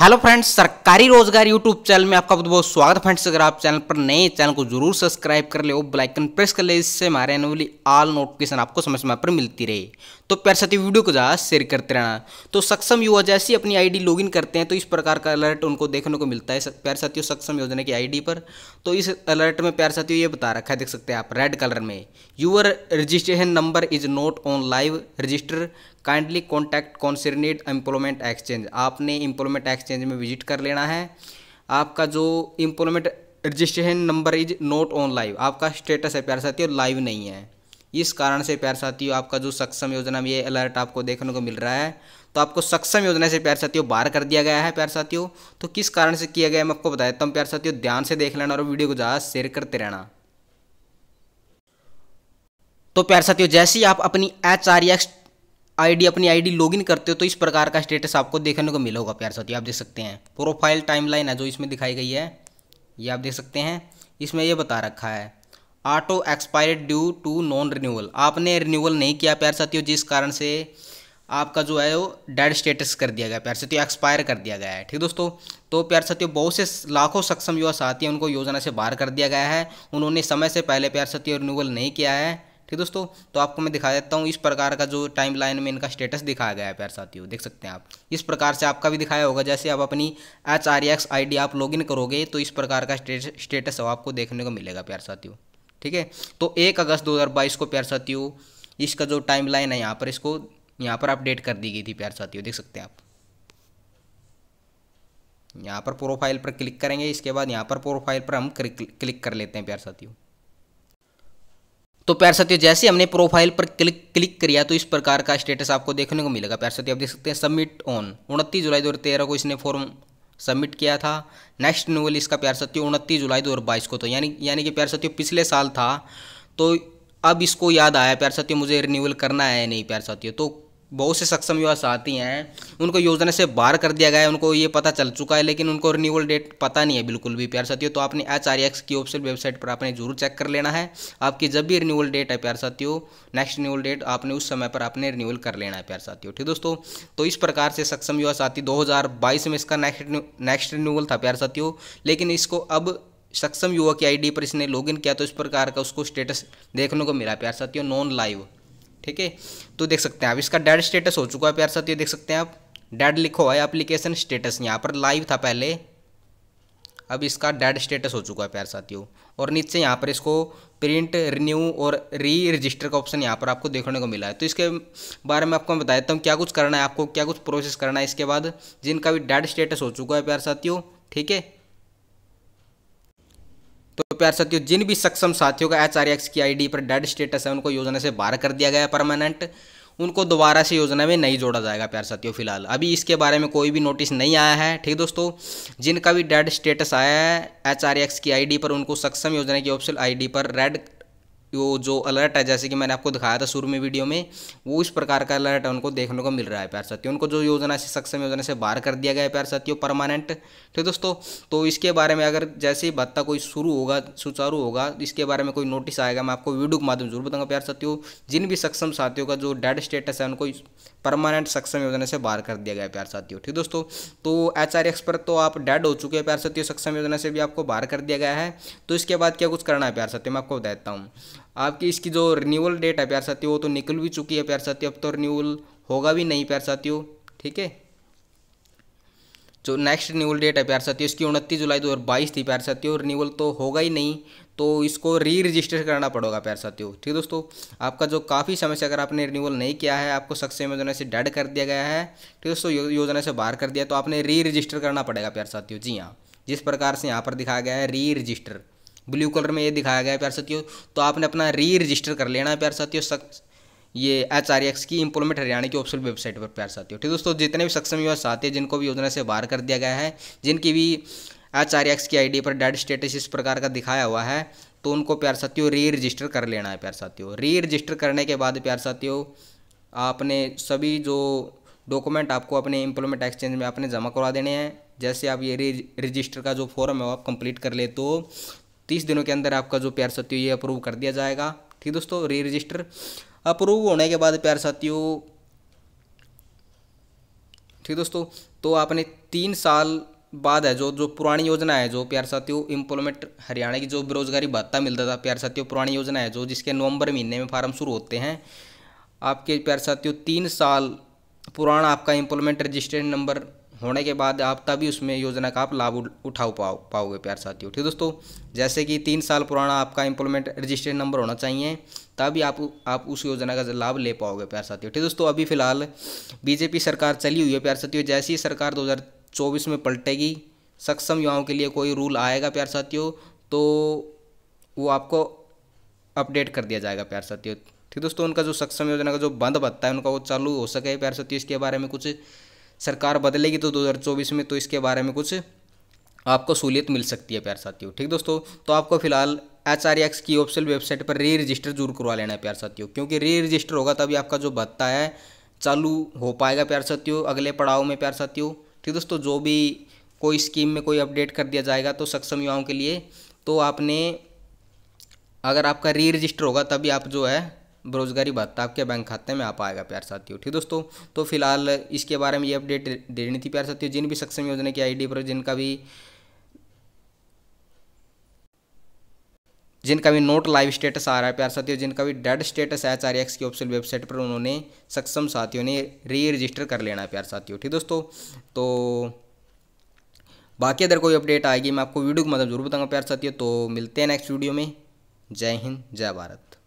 hello friends सरकारी रोजगार YouTube channel में आपका बहुत बहुत स्वागत फ्रेंड्स अगर आप चैनल पर नए चैनल को जरूर सब्सक्राइब कर ले और आइकन प्रेस कर ले इससे हमारे आने वाली ऑल नोटिफिकेशन आपको समय समय पर मिलती रहे तो प्यार साथी वीडियो को ज़्यादा शेयर करते रहना तो सक्षम युवा जैसी अपनी आईडी लॉगिन करते हैं तो इस प्रकार का अलर्ट उनको देखने को मिलता है प्यार साथियों सक्षम योजना की आई पर तो इस अलर्ट में प्यार साथियों ये बता रखा है देख सकते हैं आप रेड कलर में your registration number is not on live register kindly contact concerned employment exchange आपने एम्प्लॉयमेंट एक्सचेंज में विजिट कर लेना है आपका जो employment registration number is not on live आपका स्टेटस है प्यार साथियों लाइव नहीं है इस कारण से प्यार साथियों आपका जो सक्षम योजना में ये अलर्ट आपको देखने को मिल रहा है तो आपको सक्षम योजना से प्यार साथियों बाहर कर दिया गया है प्यार साथियों तो किस कारण से किया गया है मैं आपको बता देता हूँ प्यार साथियों ध्यान से देख लेना और वीडियो को ज़्यादा शेयर करते रहना तो प्यार साथियों जैसे ही आप अपनी एच आर एक्स आईडी अपनी आईडी लॉगिन करते हो तो इस प्रकार का स्टेटस आपको देखने को मिला होगा प्यार साथी आप देख सकते हैं प्रोफाइल टाइमलाइन है जो इसमें दिखाई गई है ये आप देख सकते हैं इसमें यह बता रखा है auto expired due to non renewal आपने रिन्यूअल नहीं किया प्यार साथियों जिस कारण से आपका जो है वो डेड स्टेटस कर दिया गया प्यार साथियों एक्सपायर कर दिया गया है ठीक दोस्तों तो प्यार साथियों बहुत से लाखों सक्षम युवा साथी उनको योजना से बाहर कर दिया गया है उन्होंने समय से पहले प्यार साथियों रिन्यूअल नहीं किया है ठीक दोस्तों तो आपको मैं दिखा देता हूँ इस प्रकार का जो टाइम लाइन में इनका स्टेटस दिखाया गया है प्यार साथियों देख सकते हैं आप इस प्रकार से आपका भी दिखाया होगा जैसे आप अपनी H R X I D आप लॉग करोगे तो इस प्रकार का स्टेटस आपको देखने को मिलेगा प्यार साथियों ठीक है तो एक अगस्त दो हज़ार बाईस को प्यार साथियों इसका जो टाइम लाइन है यहाँ पर इसको यहाँ पर अपडेट कर दी गई थी प्यार साथियों देख सकते हैं आप यहाँ पर प्रोफाइल पर क्लिक करेंगे इसके बाद यहाँ पर प्रोफाइल पर हम क्लिक कर लेते हैं प्यार साथियों तो प्यार साथियों जैसे हमने प्रोफाइल पर क्लिक क्लिक किया तो इस प्रकार का स्टेटस आपको देखने को मिलेगा प्यार साथियों आप देख सकते हैं सबमिट ऑन उनतीस जुलाई दो को इसने फॉर्म सबमिट किया था नेक्स्ट नोवल इसका प्यार सत्यो उनतीस जुलाई दो को तो यानी यानी कि प्यार सत्यो पिछले साल था तो अब इसको याद आया प्यार साथियों मुझे रिन्यूअल करना है नहीं प्यार साथियों तो बहुत से सक्षम युवा साथी हैं उनको योजना से बाहर कर दिया गया है उनको ये पता चल चुका है लेकिन उनको रिन्यूअल डेट पता नहीं है बिल्कुल भी प्यार साथियों तो आपने एच आर एक्स की ऑफिशियल वेबसाइट पर आपने जरूर चेक कर लेना है आपकी जब भी रिन्यूअल डेट है प्यार साथियों नेक्स्ट रिन्यूअल डेट आपने उस समय पर आपने रिन्यूअल कर लेना है प्यार साथियों ठीक दोस्तों तो इस प्रकार से सक्षम युवा साथी दो में इसका नेक्स्ट नेक्स्ट रिन्यूअल था प्यार साथियों लेकिन इसको अब सक्षम युवा की आईडी पर इसने लॉगिन किया तो इस प्रकार का उसको स्टेटस देखने को मिला प्यार साथियों नॉन लाइव ठीक है तो देख सकते हैं आप इसका डेड स्टेटस हो चुका है प्यार साथ ये देख सकते हैं आप डेड लिखो है एप्लीकेशन स्टेटस यहाँ पर लाइव था पहले अब इसका डेड स्टेटस हो चुका है प्यार साथियों और नीचे यहाँ पर इसको प्रिंट रिन्यू और री रजिस्टर का ऑप्शन यहाँ पर आपको देखने को मिला है तो इसके बारे में आपको मैं बता देता हूँ क्या कुछ करना है आपको क्या कुछ प्रोसेस करना है इसके बाद जिनका भी डेड स्टेटस हो चुका है प्यार साथियों ठीक है तो प्यार साथियों जिन भी सक्षम साथियों का एच आर एक्स की आईडी पर डेड स्टेटस है उनको योजना से बाहर कर दिया गया परमानेंट उनको दोबारा से योजना में नहीं जोड़ा जाएगा प्यार साथियों फिलहाल अभी इसके बारे में कोई भी नोटिस नहीं आया है ठीक दोस्तों जिनका भी डेड स्टेटस आया है एच आर एक्स की आईडी पर उनको सक्षम योजना की ऑप्शन आईडी पर रेड वो जो अलर्ट है जैसे कि मैंने आपको दिखाया था शुरू में वीडियो में वो इस प्रकार का अलर्ट है उनको देखने को मिल रहा है प्यार साथियों उनको जो योजना से सक्षम योजना से बाहर कर दिया गया है प्यार साथियों परमानेंट ठीक दोस्तों तो इसके बारे में अगर जैसे ही भत्ता कोई शुरू होगा सुचारू होगा इसके बारे में कोई नोटिस आएगा मैं आपको वीडियो के माध्यम जरूर बताऊँगा प्यार साथियों जिन भी सक्षम साथियों का जो डेड स्टेटस है उनको परमानेंट सक्षम योजना से बाहर कर दिया गया है प्यार साथियों ठीक दोस्तों तो एच आर एक्स पर तो आप डेड हो चुके हैं प्यार साथियों सक्षम योजना से भी आपको बाहर कर दिया गया है तो इसके बाद क्या कुछ करना है प्यार साथियों मैं आपको बताता हूँ आपकी इसकी जो रिन्यूअल डेट है प्यार साथियों वो तो निकल भी चुकी है प्यार साथियों अब तो रिन्यूअल होगा भी नहीं प्यार साथियों ठीक है जो नेक्स्ट रिन्यूअल डेट है प्यार साथियों इसकी उनतीस जुलाई दो थी प्यार साथियों रिन्यूअल तो होगा ही नहीं तो इसको री रजिस्टर कराना पड़ेगा प्यार साथियों ठीक है दोस्तों आपका जो काफ़ी समय से अगर आपने रिन्यूअल नहीं किया है आपको सक्षम योजना से डेड कर दिया गया है ठीक है दोस्तों योजना से बाहर कर दिया तो आपने री रजिस्टर करना पड़ेगा प्यार साथियों जी हाँ जिस प्रकार से यहाँ पर दिखाया गया है री रजिस्टर ब्लू कलर में ये दिखाया गया है प्यार साथियों तो आपने अपना री रजिस्टर कर लेना है प्यार साथियों सक ये एच आर एक्स की इंप्लीमेंट हरियाणा की ऑफिशियल वेबसाइट पर प्यार साथियों ठीक दोस्तों जितने भी सक्षम युवा साथी हैं जिनको भी योजना से बाहर कर दिया गया है जिनकी भी एच आर एक्स की आईडी पर डेट स्टेटस इस प्रकार का दिखाया हुआ है तो उनको प्यार साथियों री रजिस्टर कर लेना है प्यार साथियों री रजिस्टर करने के बाद प्यार साथियों आपने सभी जो डॉक्यूमेंट आपको अपने इम्प्लॉयमेंट एक्सचेंज में आपने जमा करवा देने हैं जैसे आप ये रजिस्टर का जो फॉर्म है वो आप कंप्लीट कर ले तो तीस दिनों के अंदर आपका जो प्यार साथियों ये अप्रूव कर दिया जाएगा ठीक दोस्तों री रजिस्टर अप्रूव होने के बाद प्यार साथियों ठीक दोस्तों तो आपने तीन साल बाद है जो जो पुरानी योजना है जो प्यार साथियों इम्प्लॉयमेंट हरियाणा की जो बेरोजगारी भत्ता मिलता था प्यार साथियों पुरानी योजना है जो जिसके नवंबर महीने में फार्म शुरू होते हैं आपके प्यार साथियों तीन साल पुराना आपका इम्प्लॉयमेंट रजिस्ट्रेशन नंबर होने के बाद आप तभी उसमें योजना का आप लाभ उठा पाओ पाओगे प्यार साथियों ठीक दोस्तों जैसे कि तीन साल पुराना आपका इम्प्लॉयमेंट रजिस्ट्रेशन नंबर होना चाहिए तभी आप आप उस योजना का लाभ ले पाओगे प्यार साथियों ठीक दोस्तों अभी फिलहाल बीजेपी सरकार चली हुई है प्यार साथियों जैसी सरकार दो में पलटेगी सक्षम युवाओं के लिए कोई रूल आएगा प्यार साथियों तो वो आपको अपडेट कर दिया जाएगा प्यार साथियों ठीक दोस्तों उनका जो सक्षम योजना का जो बंद बत्ता है उनका वो चालू हो सके प्यार साथियों इसके बारे में कुछ सरकार बदलेगी तो 2024 में तो इसके बारे में कुछ आपको सहूलियत मिल सकती है प्यार साथियों ठीक दोस्तों तो आपको फिलहाल एच आर एक्स की ऑफिशियल वेबसाइट पर री रजिस्टर जरूर करवा लेना है प्यार साथियों क्योंकि री रजिस्टर होगा तभी आपका जो भत्ता है चालू हो पाएगा प्यार साथियों अगले पड़ाव में प्यार साथियों ठीक दोस्तों जो भी कोई स्कीम में कोई अपडेट कर दिया जाएगा तो सक्षम युवाओं के लिए तो आपने अगर आपका री रजिस्टर होगा तभी आप जो है बेरोजगारी भत्ता आपके बैंक खाते में आ पाएगा प्यार साथियों ठीक दोस्तों तो फिलहाल इसके बारे में ये अपडेट देनी थी प्यार साथियों जिन भी सक्षम योजना की आईडी पर जिनका भी जिनका भी नोट लाइव स्टेटस आ रहा है प्यार साथियों जिनका भी dead status H R X की ऑप्शन वेबसाइट पर उन्होंने सक्षम साथियों ने री रजिस्टर कर लेना है प्यार साथियों ठीक दोस्तों तो बाकी अगर कोई अपडेट आएगी मैं आपको वीडियो की मदद जरूर बताऊंगा प्यार साथियों तो मिलते हैं नेक्स्ट वीडियो में जय हिंद जय भारत